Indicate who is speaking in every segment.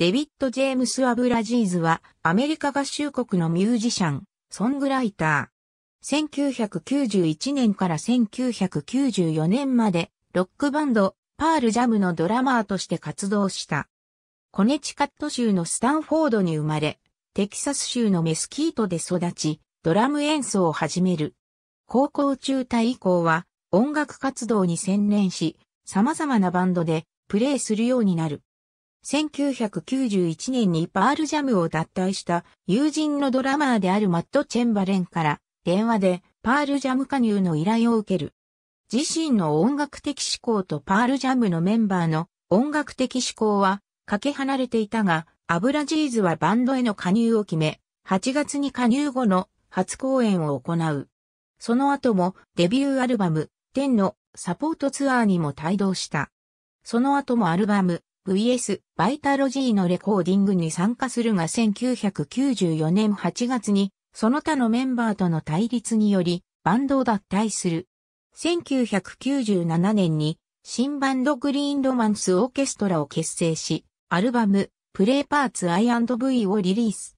Speaker 1: デビッド・ジェームス・アブラジーズはアメリカ合衆国のミュージシャン、
Speaker 2: ソングライター。1991年から1994年までロックバンド、パール・ジャムのドラマーとして活動した。コネチカット州のスタンフォードに生まれ、テキサス州のメスキートで育ち、ドラム演奏を始める。高校中退以降は音楽活動に専念し、様々なバンドでプレーするようになる。1991年にパールジャムを脱退した友人のドラマーであるマット・チェンバレンから電話でパールジャム加入の依頼を受ける。自身の音楽的思考とパールジャムのメンバーの音楽的思考はかけ離れていたが、アブラジーズはバンドへの加入を決め、8月に加入後の初公演を行う。その後もデビューアルバム、天のサポートツアーにも帯同した。その後もアルバム、VS バイタロジーのレコーディングに参加するが1994年8月にその他のメンバーとの対立によりバンドを脱退する。1997年に新バンドグリーンロマンスオーケストラを結成し、アルバムプレイパーツ I&V をリリース。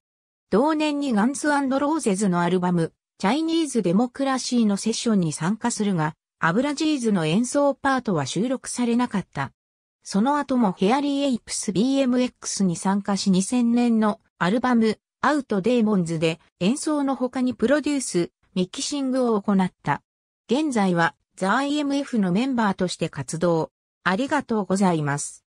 Speaker 2: 同年にガンスローゼズのアルバムチャイニーズデモクラシーのセッションに参加するが、アブラジーズの演奏パートは収録されなかった。その後もヘアリー・エイプス BMX に参加し2000年のアルバムアウト・デーモンズで演奏の他にプロデュース、ミキシングを行った。現在はザ・ IMF のメ
Speaker 1: ンバーとして活動。ありがとうございます。